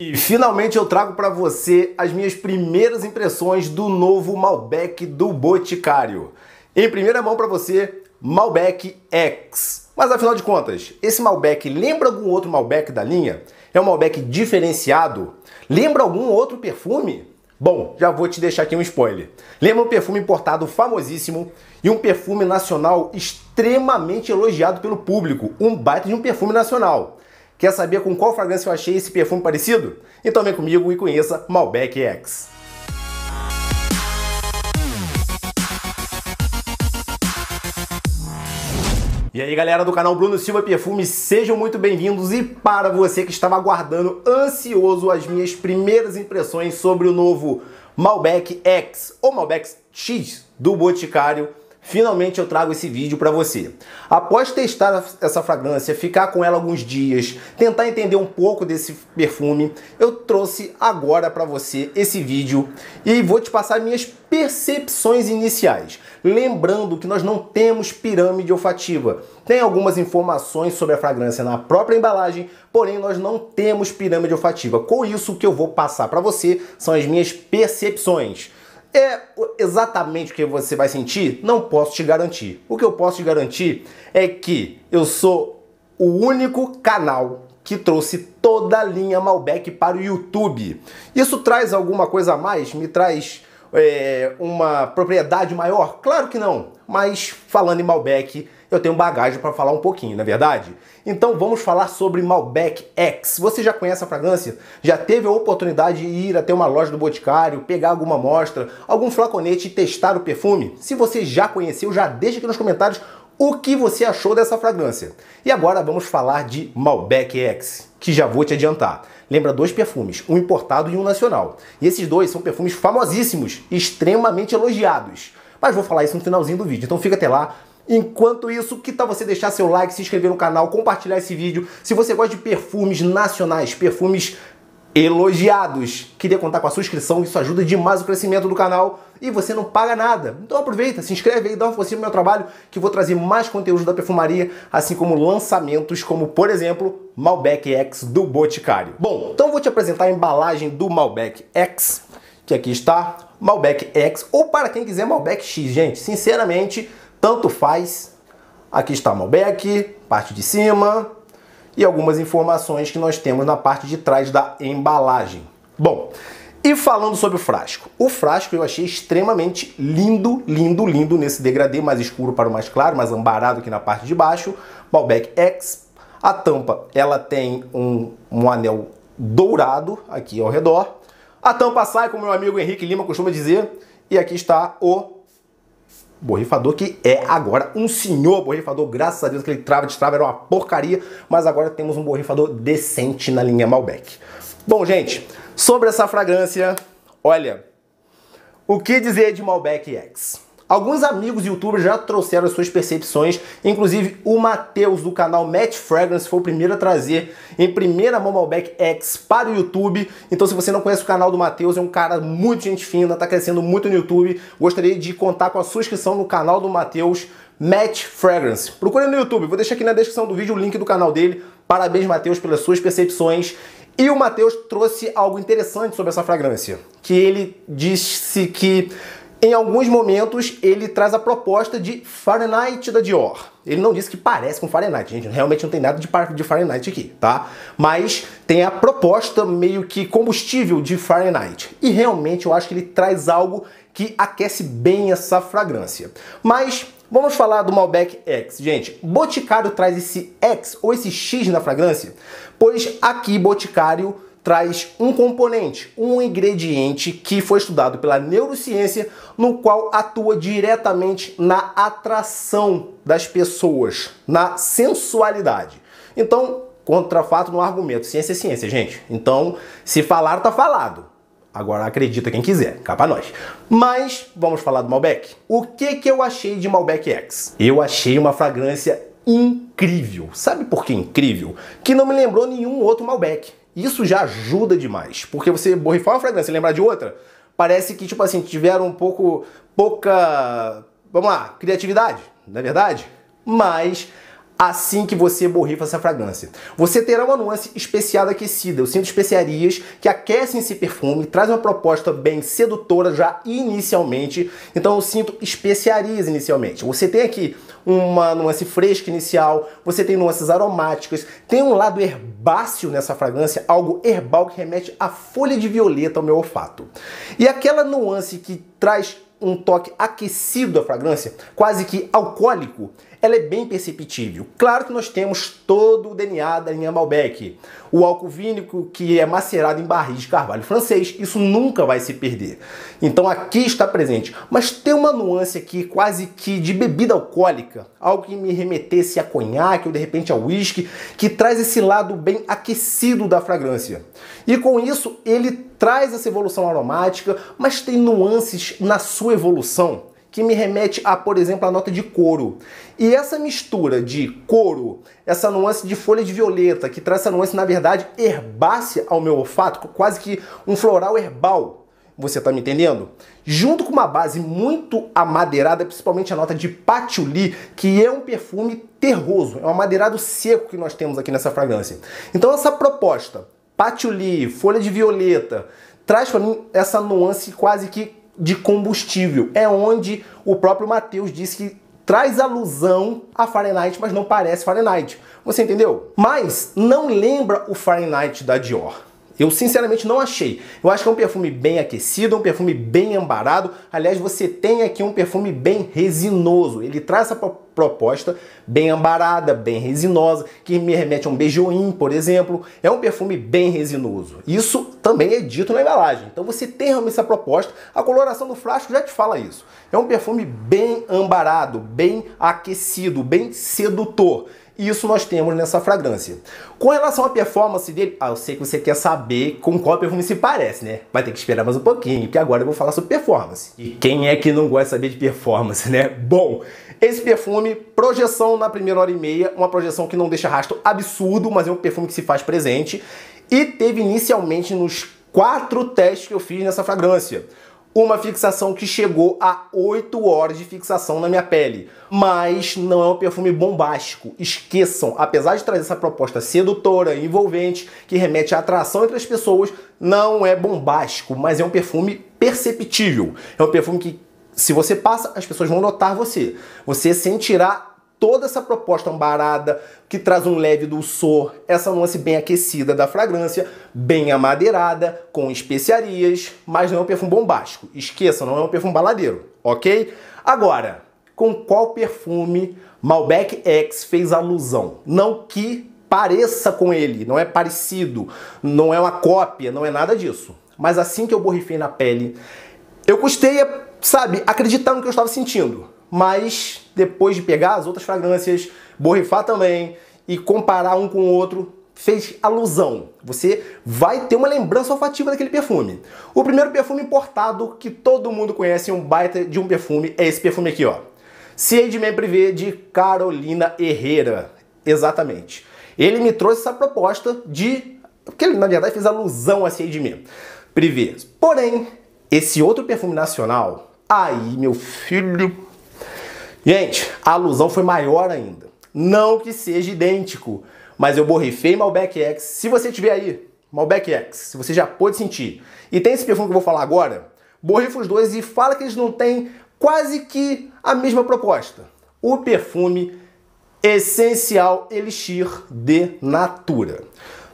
E finalmente eu trago para você as minhas primeiras impressões do novo Malbec do Boticário. Em primeira mão para você, Malbec X. Mas afinal de contas, esse Malbec lembra algum outro Malbec da linha? É um Malbec diferenciado? Lembra algum outro perfume? Bom, já vou te deixar aqui um spoiler. Lembra um perfume importado famosíssimo e um perfume nacional extremamente elogiado pelo público, um baita de um perfume nacional. Quer saber com qual fragrância eu achei esse perfume parecido? Então vem comigo e conheça Malbec X. E aí galera do canal Bruno Silva Perfumes, sejam muito bem-vindos e para você que estava aguardando ansioso as minhas primeiras impressões sobre o novo Malbec X ou Malbec X do Boticário, Finalmente eu trago esse vídeo para você. Após testar essa fragrância, ficar com ela alguns dias, tentar entender um pouco desse perfume, eu trouxe agora para você esse vídeo e vou te passar minhas percepções iniciais. Lembrando que nós não temos pirâmide olfativa. Tem algumas informações sobre a fragrância na própria embalagem, porém nós não temos pirâmide olfativa. Com isso, o que eu vou passar para você são as minhas percepções. É exatamente o que você vai sentir? Não posso te garantir. O que eu posso te garantir é que eu sou o único canal que trouxe toda a linha Malbec para o YouTube. Isso traz alguma coisa a mais? Me traz é, uma propriedade maior? Claro que não, mas falando em Malbec, eu tenho bagagem para falar um pouquinho, na é verdade? Então vamos falar sobre Malbec X. Você já conhece a fragrância? Já teve a oportunidade de ir até uma loja do Boticário, pegar alguma amostra, algum flaconete e testar o perfume? Se você já conheceu, já deixa aqui nos comentários o que você achou dessa fragrância. E agora vamos falar de Malbec X, que já vou te adiantar. Lembra dois perfumes, um importado e um nacional. E esses dois são perfumes famosíssimos, extremamente elogiados. Mas vou falar isso no finalzinho do vídeo, então fica até lá Enquanto isso, que tal você deixar seu like, se inscrever no canal, compartilhar esse vídeo? Se você gosta de perfumes nacionais, perfumes elogiados, queria contar com a sua inscrição, isso ajuda demais o crescimento do canal e você não paga nada. Então aproveita, se inscreve aí, dá uma forcinha no meu trabalho, que vou trazer mais conteúdo da perfumaria, assim como lançamentos como, por exemplo, Malbec X do Boticário. Bom, então vou te apresentar a embalagem do Malbec X, que aqui está, Malbec X, ou para quem quiser Malbec X. Gente, sinceramente, tanto faz. Aqui está o Malbec, parte de cima e algumas informações que nós temos na parte de trás da embalagem. Bom, e falando sobre o frasco. O frasco eu achei extremamente lindo, lindo, lindo nesse degradê mais escuro para o mais claro, mais ambarado aqui na parte de baixo. Malbec X. A tampa, ela tem um, um anel dourado aqui ao redor. A tampa sai, como meu amigo Henrique Lima costuma dizer. E aqui está o borrifador, que é agora um senhor borrifador, graças a Deus, aquele trava de trava era uma porcaria, mas agora temos um borrifador decente na linha Malbec. Bom, gente, sobre essa fragrância, olha, o que dizer de Malbec X? Alguns amigos youtubers já trouxeram suas percepções, inclusive o Matheus do canal Matt Fragrance foi o primeiro a trazer em primeira mão Malbec X para o YouTube. Então se você não conhece o canal do Matheus, é um cara muito gente fina, tá crescendo muito no YouTube. Gostaria de contar com a sua inscrição no canal do Matheus Match Fragrance. Procure no YouTube, vou deixar aqui na descrição do vídeo o link do canal dele. Parabéns, Matheus, pelas suas percepções. E o Matheus trouxe algo interessante sobre essa fragrância, que ele disse que em alguns momentos, ele traz a proposta de Fahrenheit da Dior. Ele não disse que parece com Fahrenheit, gente. Realmente não tem nada de, de Fahrenheit aqui, tá? Mas tem a proposta meio que combustível de Fahrenheit. E realmente eu acho que ele traz algo que aquece bem essa fragrância. Mas Vamos falar do Malbec X. Gente, Boticário traz esse X ou esse X na fragrância, pois aqui Boticário traz um componente, um ingrediente que foi estudado pela neurociência, no qual atua diretamente na atração das pessoas, na sensualidade. Então, contrafato no argumento. Ciência é ciência, gente. Então, se falar, tá falado. Agora acredita quem quiser, capa nós. Mas vamos falar do Malbec. O que, que eu achei de Malbec X? Eu achei uma fragrância incrível. Sabe por que incrível? Que não me lembrou nenhum outro Malbec. Isso já ajuda demais, porque você borrifar uma fragrância e lembrar de outra, parece que, tipo assim, tiveram um pouco, pouca, vamos lá, criatividade, não é verdade? Mas assim que você borrifa essa fragrância. Você terá uma nuance especiada aquecida. Eu sinto especiarias que aquecem esse perfume, traz uma proposta bem sedutora já inicialmente. Então eu sinto especiarias inicialmente. Você tem aqui uma nuance fresca inicial, você tem nuances aromáticas, tem um lado herbáceo nessa fragrância, algo herbal que remete à folha de violeta ao meu olfato. E aquela nuance que traz um toque aquecido à fragrância, quase que alcoólico, ela é bem perceptível. Claro que nós temos todo o DNA da linha Malbec. O álcool vínico que é macerado em barris de carvalho francês, isso nunca vai se perder. Então aqui está presente. Mas tem uma nuance aqui quase que de bebida alcoólica, algo que me remetesse a conhaque ou de repente a uísque, que traz esse lado bem aquecido da fragrância. E com isso ele traz essa evolução aromática, mas tem nuances na sua evolução que me remete a, por exemplo, a nota de couro. E essa mistura de couro, essa nuance de folha de violeta, que traz essa nuance, na verdade, herbácea ao meu olfato, quase que um floral herbal. Você tá me entendendo? Junto com uma base muito amadeirada, principalmente a nota de patchouli, que é um perfume terroso, é um amadeirado seco que nós temos aqui nessa fragrância. Então essa proposta patchouli, folha de violeta, traz para mim essa nuance quase que de combustível. É onde o próprio Matheus disse que traz alusão a Fahrenheit, mas não parece Fahrenheit. Você entendeu? Mas não lembra o Fahrenheit da Dior. Eu sinceramente não achei. Eu acho que é um perfume bem aquecido, um perfume bem ambarado. Aliás, você tem aqui um perfume bem resinoso. Ele traz essa proposta bem ambarada, bem resinosa, que me remete a um beijoim, por exemplo. É um perfume bem resinoso. Isso também é dito na embalagem. Então você tem realmente essa proposta. A coloração do frasco já te fala isso. É um perfume bem ambarado, bem aquecido, bem sedutor. Isso nós temos nessa fragrância. Com relação à performance dele, ah, eu sei que você quer saber com qual perfume se parece, né? Vai ter que esperar mais um pouquinho, porque agora eu vou falar sobre performance. E quem é que não gosta de saber de performance, né? Bom, esse perfume, projeção na primeira hora e meia, uma projeção que não deixa rastro absurdo, mas é um perfume que se faz presente. E teve inicialmente nos quatro testes que eu fiz nessa fragrância uma fixação que chegou a 8 horas de fixação na minha pele. Mas não é um perfume bombástico. Esqueçam, apesar de trazer essa proposta sedutora, envolvente, que remete à atração entre as pessoas, não é bombástico, mas é um perfume perceptível. É um perfume que se você passa, as pessoas vão notar você. Você sentirá toda essa proposta ambarada, que traz um leve dulçor, essa nuance bem aquecida da fragrância, bem amadeirada, com especiarias, mas não é um perfume bombástico. Esqueçam, não é um perfume baladeiro, ok? Agora, com qual perfume Malbec X fez alusão? Não que pareça com ele, não é parecido, não é uma cópia, não é nada disso. Mas assim que eu borrifei na pele, eu custei, sabe, acreditar no que eu estava sentindo mas depois de pegar as outras fragrâncias, borrifar também e comparar um com o outro, fez alusão. Você vai ter uma lembrança olfativa daquele perfume. O primeiro perfume importado que todo mundo conhece, um baita de um perfume, é esse perfume aqui, ó. Siege Man Privé de Carolina Herrera. Exatamente. Ele me trouxe essa proposta de... Porque ele, na verdade, fez alusão a Siege Man Privé. Porém, esse outro perfume nacional... Aí, meu filho, Gente, a alusão foi maior ainda. Não que seja idêntico, mas eu borrifei Malbec X. Se você tiver aí, Malbec X, se você já pôde sentir, e tem esse perfume que eu vou falar agora, borrifa os dois e fala que eles não têm quase que a mesma proposta. O perfume essencial Elixir de Natura.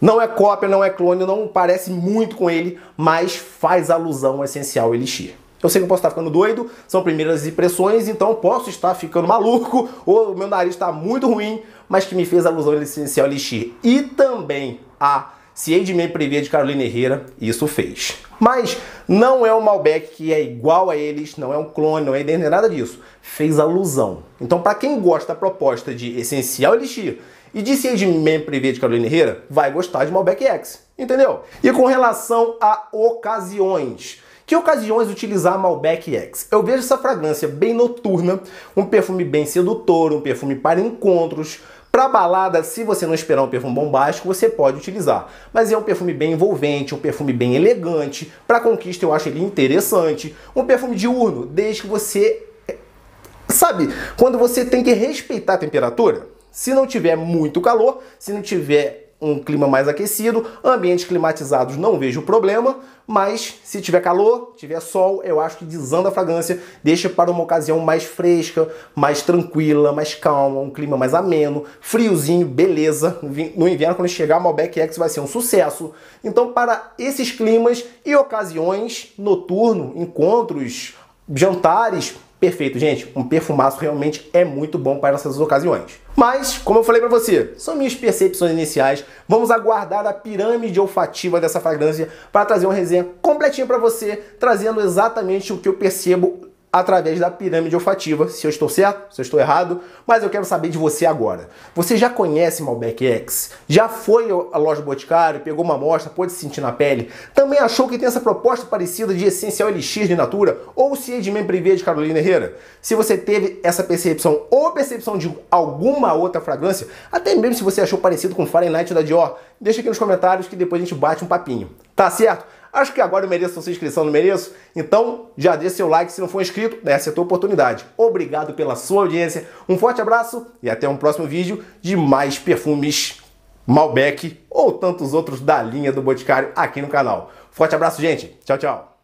Não é cópia, não é clone, não parece muito com ele, mas faz alusão ao essencial Elixir. Eu sei que eu posso estar ficando doido, são primeiras impressões, então posso estar ficando maluco, ou meu nariz está muito ruim, mas que me fez alusão ao licencial Elixir. E também a Ciei de Meio de Carolina Herrera, isso fez. Mas não é um Malbec que é igual a eles, não é um clone, não é, é nada disso. Fez alusão. Então, para quem gosta da proposta de Essencial Elixir e de Ciei de Meio de Carolina Herrera, vai gostar de Malbec X, entendeu? E com relação a ocasiões. Que ocasiões utilizar Malbec X? Eu vejo essa fragrância bem noturna, um perfume bem sedutor, um perfume para encontros, para balada, se você não esperar um perfume bombástico, você pode utilizar. Mas é um perfume bem envolvente, um perfume bem elegante. Para conquista, eu acho ele interessante. Um perfume diurno, desde que você. Sabe, quando você tem que respeitar a temperatura. Se não tiver muito calor, se não tiver um clima mais aquecido, ambientes climatizados não vejo problema, mas se tiver calor, tiver sol, eu acho que desanda a fragrância, deixa para uma ocasião mais fresca, mais tranquila, mais calma, um clima mais ameno, friozinho, beleza. No inverno, quando chegar, Malbec X vai ser um sucesso. Então, para esses climas e ocasiões, noturno, encontros, jantares, Perfeito, gente. Um perfumaço realmente é muito bom para essas ocasiões. Mas, como eu falei para você, são minhas percepções iniciais. Vamos aguardar a pirâmide olfativa dessa fragrância para trazer uma resenha completinha para você, trazendo exatamente o que eu percebo através da pirâmide olfativa, se eu estou certo, se eu estou errado, mas eu quero saber de você agora. Você já conhece Malbec X? Já foi à loja Boticário, pegou uma amostra, pôde sentir na pele? Também achou que tem essa proposta parecida de Essencial Elixir de Natura ou se Siedman Privé de Carolina Herrera? Se você teve essa percepção ou percepção de alguma outra fragrância, até mesmo se você achou parecido com Fahrenheit da Dior, deixa aqui nos comentários que depois a gente bate um papinho. Tá certo? Acho que agora eu mereço sua inscrição, não mereço? Então, já dê seu like se não for inscrito, nessa é a tua oportunidade. Obrigado pela sua audiência, um forte abraço e até um próximo vídeo de mais perfumes Malbec ou tantos outros da linha do Boticário aqui no canal. Forte abraço, gente. Tchau, tchau.